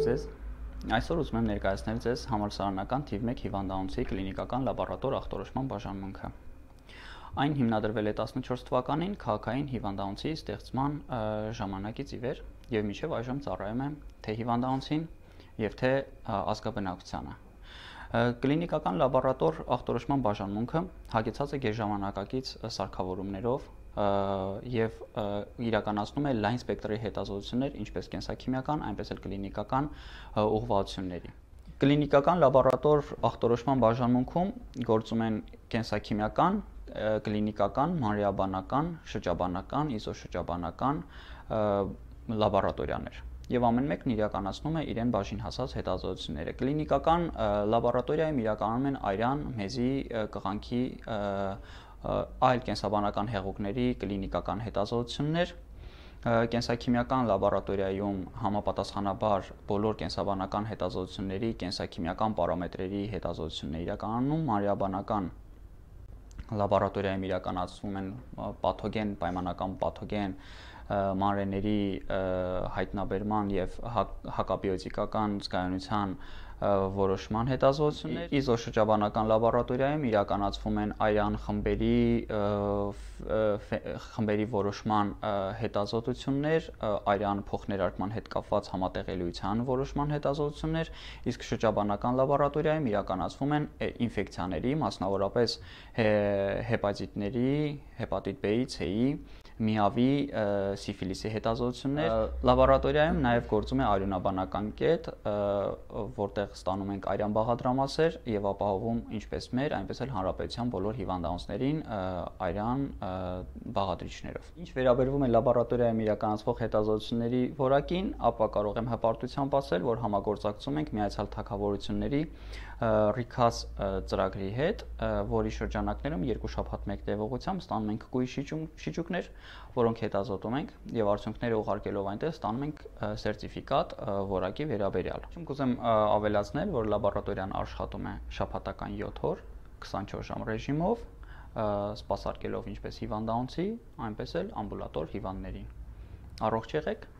Բարև ձեզ։ Այսօր ուզում եմ ներկայացնել ձեզ համալսարանական թիվ 1 հիվանդանոցի կլինիկական լաբորատոր ախտորոշման բաժանմունքը։ Այն հիմնադրվել է 14 թվականին քաղաքային հիվանդանոցի ստեղծման ժամանակից ի վեր եւ միջև այժմ ծառայում է թե հիվանդանոցին եւ թե ազգաբնակությանը։ Կլինիկական լաբորատոր ախտորոշման բաժանմունքը հագեցած է գերժամանակակից սարքավորումներով, եւ իրականացնում է լայն սպեկտրի հետազոտություններ, ինչպես կենսաքիմիական, այնպես էլ կլինիկական ուղղվածությունների։ Կլինիկական լաբորատոր ախտորոշման բաժանմունքում գործում են կենսաքիմիական, կլինիկական, մանրէաբանական, շրջաբանական, իզոշրջաբանական լաբորատորիաներ եւ ամեն մեկն իրականացնում է իրեն բաժին հասած հետազոտությունները։ Կլինիկական լաբորատորիայում իրականում են արյան, մեզի, կղանքի այլ կենսաբանական հեղուկների կլինիկական հետազոտություններ կենսաքիմիական լաբորատորիայում համապատասխանաբար բոլոր կենսաբանական հետազոտությունների կենսաքիմիական պարամետրերի հետազոտությունն է իրականանում մարիաբանական լաբորատորիայում իրականացվում են պաթոգեն, պայմանական պաթոգեն, մանրեների հայտնաբերման եւ հա-, հակաբիոտիկական զգայունության որոշման հետազոտություններ։ Իզոշրջաբանական լաբորատորիայում իրականացվում են արյան խմբերի խմբերի որոշման հետազոտություններ, արյան փոխներարկման հետ կապված համատեղելիության որոշման հետազոտություններ, իսկ շրջաբանական լաբորատորիայում իրականացվում են ինֆեկցիաների, մասնավորապես հեպատիտների, հեպատիտ B-ի, C-ի միավի սիֆիլիսի հետազոտություններ։ Լաբորատորիայում նաև գործում է արյունաբանական կետ, որտեղ ստանում ենք արյան բաղադրամասեր եւ ապահովում ինչպես մեր, այնպես էլ հանրապետության բոլոր հիվանդանոցներին արյան բաղադրիչներով։ Ինչ վերաբերվում է լաբորատորիայում իրականացվող հետազոտությունների որակին, ապա կարող եմ հպարտությամբ ասել, որ համագործակցում ենք Միացյալ Թագավորությունների Recast ծրագրի հետ, որի շրջանակներում երկու շաբաթ մեկ տևողությամբ ստանում ենք կույի շիճուկ շիճուկներ, շիճուկ որոնք հետազոտում ենք եւ արդյունքները ուղարկելով այնտեղ ստանում ենք սերտիֆիկատ որակի վերաբերյալ։ Իմ կուզեմ ավելացնել, որ լաբորատորիան աշխատում է շաբաթական 7 օր 24 ժամ ռեժիմով, սպասարկելով ինչպես հիվանդանոցի, այնպես էլ ամբուլատոր հիվանդներին։ Առողջ եղեք։